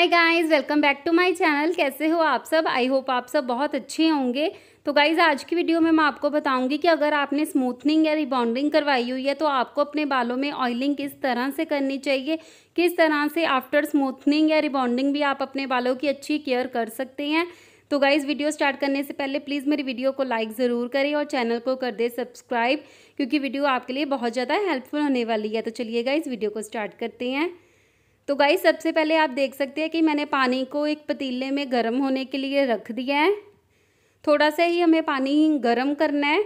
hi guys welcome back to my channel कैसे हो आप सब आई होप आप सब बहुत अच्छे होंगे तो गाइज़ आज की वीडियो में मैं आपको बताऊंगी कि अगर आपने स्मूथनिंग या रिबॉन्डिंग करवाई हुई है तो आपको अपने बालों में ऑयलिंग किस तरह से करनी चाहिए किस तरह से आफ्टर स्मूथनिंग या रिबॉन्डिंग भी आप अपने बालों की अच्छी केयर कर सकते हैं तो गाइज़ वीडियो स्टार्ट करने से पहले प्लीज़ मेरी वीडियो को लाइक ज़रूर करें और चैनल को कर दे सब्सक्राइब क्योंकि वीडियो आपके लिए बहुत ज़्यादा हेल्पफुल होने वाली है तो चलिए गाइज़ वीडियो को स्टार्ट करते हैं तो गाई सबसे पहले आप देख सकते हैं कि मैंने पानी को एक पतीले में गर्म होने के लिए रख दिया है थोड़ा सा ही हमें पानी गर्म करना है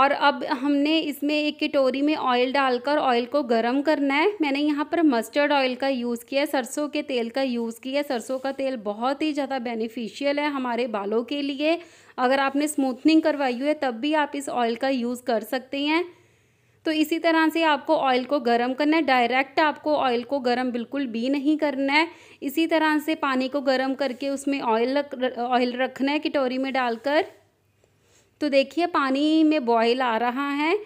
और अब हमने इसमें एक कटोरी में ऑयल डालकर ऑयल को गर्म करना है मैंने यहाँ पर मस्टर्ड ऑयल का यूज़ किया है सरसों के तेल का यूज़ किया है सरसों का तेल बहुत ही ज़्यादा बेनिफिशियल है हमारे बालों के लिए अगर आपने स्मूथनिंग करवाई हुई है तब भी आप इस ऑयल का यूज़ कर सकते हैं तो इसी तरह से आपको ऑयल को गर्म करना है डायरेक्ट आपको ऑयल को गर्म बिल्कुल भी नहीं करना है इसी तरह से पानी को गर्म करके उसमें ऑयल ऑयल रखना है कटोरी में डालकर तो देखिए पानी में बॉयल आ रहा है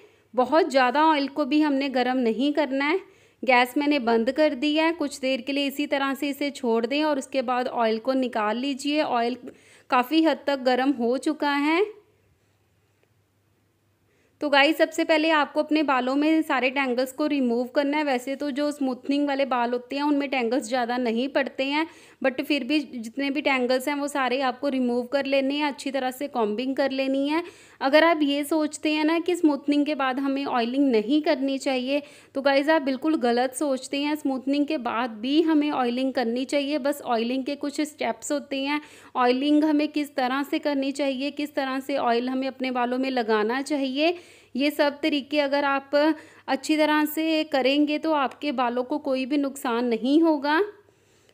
बहुत ज़्यादा ऑयल को भी हमने गर्म नहीं करना है गैस मैंने बंद कर दी है कुछ देर के लिए इसी तरह से इसे छोड़ दें और उसके बाद ऑयल को निकाल लीजिए ऑयल काफ़ी हद तक गर्म हो चुका है तो गाइस सबसे पहले आपको अपने बालों में सारे टैंगल्स को रिमूव करना है वैसे तो जो स्मूथनिंग वाले बाल होते हैं उनमें टैंगल्स ज़्यादा नहीं पड़ते हैं बट फिर भी जितने भी टैंगल्स हैं वो सारे आपको रिमूव कर लेने हैं अच्छी तरह से कॉम्बिंग कर लेनी है अगर आप ये सोचते हैं ना कि स्मूथनिंग के बाद हमें ऑयलिंग नहीं करनी चाहिए तो गाइज़ आप बिल्कुल गलत सोचते हैं स्मूथनिंग के बाद भी हमें ऑयलिंग करनी चाहिए बस ऑयलिंग के कुछ स्टेप्स होते हैं ऑयलिंग हमें किस तरह से करनी चाहिए किस तरह से ऑयल हमें अपने बालों में लगाना चाहिए ये सब तरीके अगर आप अच्छी तरह से करेंगे तो आपके बालों को कोई भी नुकसान नहीं होगा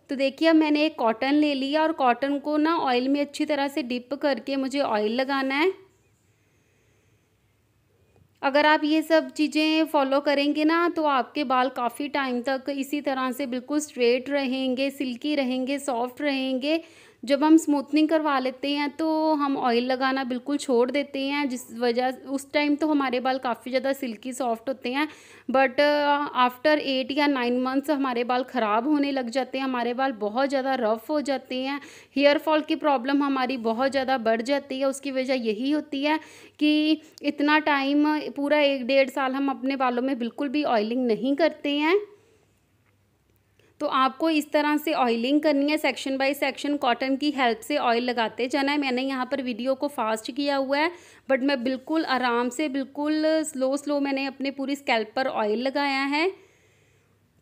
तो देखिए अब मैंने एक कॉटन ले लिया और कॉटन को ना ऑयल में अच्छी तरह से डिप करके मुझे ऑयल लगाना है अगर आप ये सब चीज़ें फॉलो करेंगे ना तो आपके बाल काफ़ी टाइम तक इसी तरह से बिल्कुल स्ट्रेट रहेंगे सिल्की रहेंगे सॉफ्ट रहेंगे जब हम स्मूथनिंग करवा लेते हैं तो हम ऑयल लगाना बिल्कुल छोड़ देते हैं जिस वजह उस टाइम तो हमारे बाल काफ़ी ज़्यादा सिल्की सॉफ्ट होते हैं बट आफ्टर एट या नाइन मंथ्स हमारे बाल ख़राब होने लग जाते हैं हमारे बाल बहुत ज़्यादा रफ़ हो जाते हैं हेयर फॉल की प्रॉब्लम हमारी बहुत ज़्यादा बढ़ जाती है उसकी वजह यही होती है कि इतना टाइम पूरा एक डेढ़ साल हम अपने बालों में बिल्कुल भी ऑयलिंग नहीं करते हैं तो आपको इस तरह से ऑयलिंग करनी है सेक्शन बाय सेक्शन कॉटन की हेल्प से ऑयल लगाते जाना है मैंने यहाँ पर वीडियो को फास्ट किया हुआ है बट मैं बिल्कुल आराम से बिल्कुल स्लो स्लो मैंने अपने पूरी स्कैल्प पर ऑयल लगाया है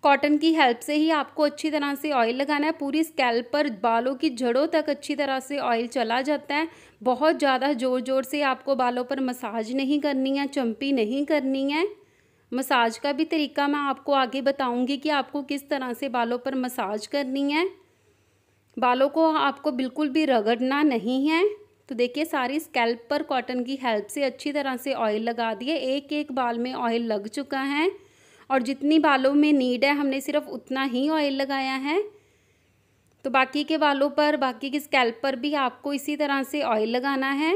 कॉटन की हेल्प से ही आपको अच्छी तरह से ऑयल लगाना है पूरी स्कैल्प पर बालों की जड़ों तक अच्छी तरह से ऑयल चला जाता है बहुत ज़्यादा ज़ोर ज़ोर से आपको बालों पर मसाज नहीं करनी है चम्पी नहीं करनी है मसाज का भी तरीका मैं आपको आगे बताऊंगी कि आपको किस तरह से बालों पर मसाज करनी है बालों को आपको बिल्कुल भी रगड़ना नहीं है तो देखिए सारी स्कैल्प पर कॉटन की हेल्प से अच्छी तरह से ऑयल लगा दिए एक एक बाल में ऑयल लग चुका है और जितनी बालों में नीड है हमने सिर्फ उतना ही ऑयल लगाया है तो बाकी के बालों पर बाकी के स्कैल्प पर भी आपको इसी तरह से ऑयल लगाना है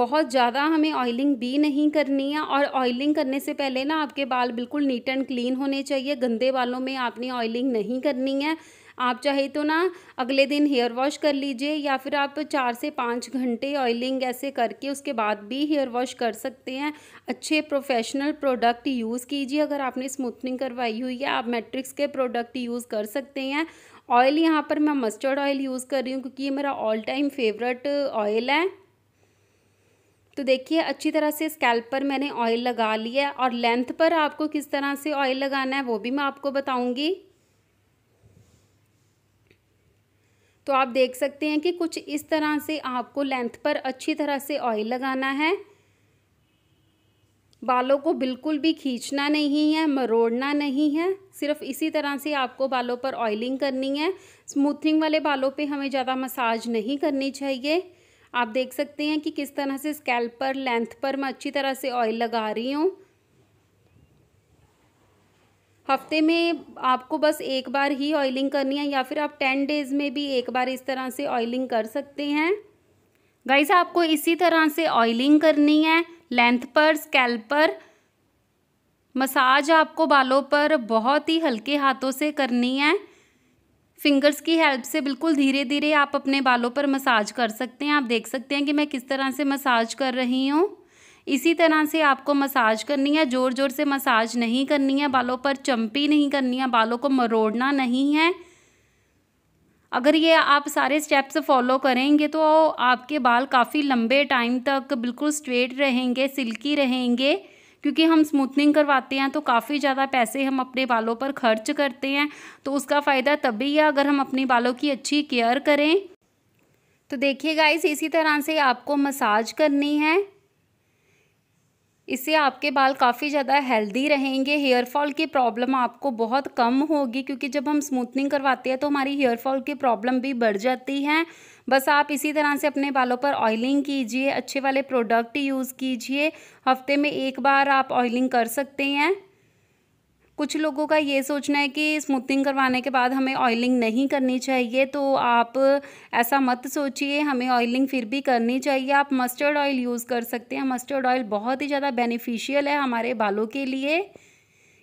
बहुत ज़्यादा हमें ऑयलिंग भी नहीं करनी है और ऑयलिंग करने से पहले ना आपके बाल बिल्कुल नीट एंड क्लीन होने चाहिए गंदे बालों में आपने ऑयलिंग नहीं करनी है आप चाहे तो ना अगले दिन हेयर वॉश कर लीजिए या फिर आप चार से पाँच घंटे ऑयलिंग ऐसे करके उसके बाद भी हेयर वॉश कर सकते हैं अच्छे प्रोफेशनल प्रोडक्ट यूज़ कीजिए अगर आपने स्मूथनिंग करवाई हुई है आप मैट्रिक्स के प्रोडक्ट यूज़ कर सकते हैं ऑयल यहाँ पर मैं मस्टर्ड ऑयल यूज़ कर रही हूँ क्योंकि ये मेरा ऑल टाइम फेवरेट ऑयल है तो देखिए अच्छी तरह से स्कैल्प पर मैंने ऑयल लगा लिया है और लेंथ पर आपको किस तरह से ऑयल लगाना है वो भी मैं आपको बताऊँगी तो आप देख सकते हैं कि कुछ इस तरह से आपको लेंथ पर अच्छी तरह से ऑयल लगाना है बालों को बिल्कुल भी खींचना नहीं है मरोड़ना नहीं है सिर्फ इसी तरह से आपको बालों पर ऑयलिंग करनी है स्मूथनिंग वाले बालों पे हमें ज़्यादा मसाज नहीं करनी चाहिए आप देख सकते हैं कि किस तरह से स्कैल्प पर लेंथ पर मैं अच्छी तरह से ऑयल लगा रही हूँ हफ्ते में आपको बस एक बार ही ऑयलिंग करनी है या फिर आप टेन डेज़ में भी एक बार इस तरह से ऑयलिंग कर सकते हैं गाइस आपको इसी तरह से ऑयलिंग करनी है लेंथ पर स्कैल पर मसाज आपको बालों पर बहुत ही हल्के हाथों से करनी है फिंगर्स की हेल्प से बिल्कुल धीरे धीरे आप अपने बालों पर मसाज कर सकते हैं आप देख सकते हैं कि मैं किस तरह से मसाज कर रही हूँ इसी तरह से आपको मसाज करनी है ज़ोर ज़ोर से मसाज नहीं करनी है बालों पर चम्पी नहीं करनी है बालों को मरोड़ना नहीं है अगर ये आप सारे स्टेप्स फॉलो करेंगे तो आपके बाल काफ़ी लंबे टाइम तक बिल्कुल स्ट्रेट रहेंगे सिल्की रहेंगे क्योंकि हम स्मूथनिंग करवाते हैं तो काफ़ी ज़्यादा पैसे हम अपने बालों पर खर्च करते हैं तो उसका फ़ायदा तभी है अगर हम अपने बालों की अच्छी केयर करें तो देखिए गाइस इसी तरह से आपको मसाज करनी है इससे आपके बाल काफ़ी ज़्यादा हेल्दी रहेंगे हेयर फॉल की प्रॉब्लम आपको बहुत कम होगी क्योंकि जब हम स्मूथनिंग करवाते हैं तो हमारी हेयर फॉल की प्रॉब्लम भी बढ़ जाती है बस आप इसी तरह से अपने बालों पर ऑयलिंग कीजिए अच्छे वाले प्रोडक्ट यूज़ कीजिए हफ्ते में एक बार आप ऑयलिंग कर सकते हैं कुछ लोगों का ये सोचना है कि स्मूथिंग करवाने के बाद हमें ऑयलिंग नहीं करनी चाहिए तो आप ऐसा मत सोचिए हमें ऑयलिंग फिर भी करनी चाहिए आप मस्टर्ड ऑयल यूज़ कर सकते हैं मस्टर्ड ऑयल बहुत ही ज़्यादा बेनिफिशियल है हमारे बालों के लिए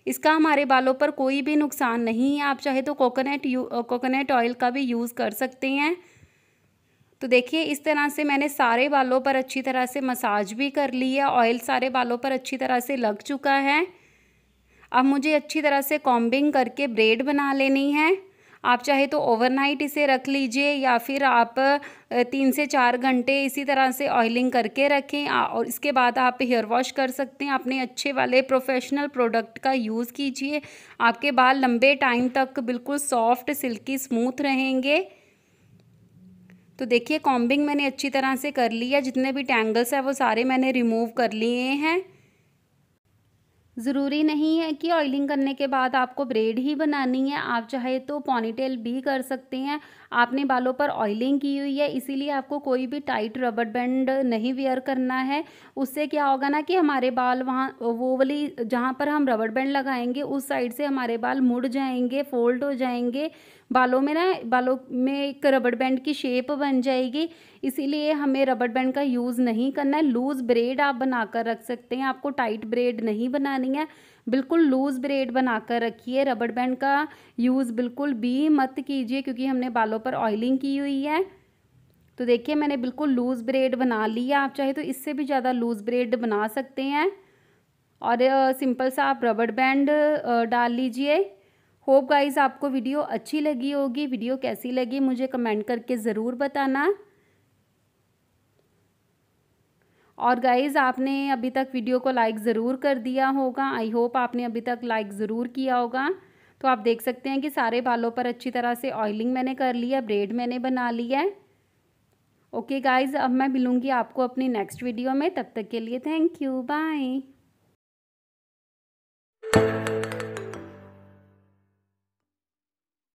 इसका हमारे बालों पर कोई भी नुकसान नहीं है आप चाहे तो कोकोनट कोकोनट ऑयल का भी यूज़ कर सकते हैं तो देखिए इस तरह से मैंने सारे बालों पर अच्छी तरह से मसाज भी कर ली है ऑयल सारे बालों पर अच्छी तरह से लग चुका है अब मुझे अच्छी तरह से कॉम्बिंग करके ब्रेड बना लेनी है आप चाहे तो ओवरनाइट इसे रख लीजिए या फिर आप तीन से चार घंटे इसी तरह से ऑयलिंग करके रखें और इसके बाद आप हेयर वॉश कर सकते हैं अपने अच्छे वाले प्रोफेशनल प्रोडक्ट का यूज़ कीजिए आपके बाल लंबे टाइम तक बिल्कुल सॉफ्ट सिल्की स्मूथ रहेंगे तो देखिए कॉम्बिंग मैंने अच्छी तरह से कर ली है जितने भी टैंगल्स हैं वो सारे मैंने रिमूव कर लिए हैं ज़रूरी नहीं है कि ऑयलिंग करने के बाद आपको ब्रेड ही बनानी है आप चाहे तो पॉनीटेल भी कर सकते हैं आपने बालों पर ऑयलिंग की हुई है इसीलिए आपको कोई भी टाइट रबर बैंड नहीं वेयर करना है उससे क्या होगा ना कि हमारे बाल वहाँ वो वाली जहाँ पर हम रबर बैंड लगाएंगे उस साइड से हमारे बाल मुड़ जाएंगे फोल्ड हो जाएंगे बालों में ना बालों में एक रबड़ बैंड की शेप बन जाएगी इसीलिए हमें रबड़ बैंड का यूज़ नहीं करना है लूज़ ब्रेड आप कर रख सकते हैं आपको टाइट ब्रेड नहीं बनानी नहीं है बिल्कुल लूज़ ब्रेड बनाकर रखिए रबड़ बैंड का यूज़ बिल्कुल भी मत कीजिए क्योंकि हमने बालों पर ऑयलिंग की हुई है तो देखिए मैंने बिल्कुल लूज़ ब्रेड बना ली है आप चाहे तो इससे भी ज़्यादा लूज़ ब्रेड बना सकते हैं और सिंपल सा आप रबड़ बैंड डाल लीजिए होप गाइज आपको वीडियो अच्छी लगी होगी वीडियो कैसी लगी मुझे कमेंट करके ज़रूर बताना और गाइज़ आपने अभी तक वीडियो को लाइक ज़रूर कर दिया होगा आई होप आपने अभी तक लाइक ज़रूर किया होगा तो आप देख सकते हैं कि सारे बालों पर अच्छी तरह से ऑयलिंग मैंने कर ली है ब्रेड मैंने बना ली है ओके गाइज़ अब मैं मिलूँगी आपको अपनी नेक्स्ट वीडियो में तब तक के लिए थैंक यू बाय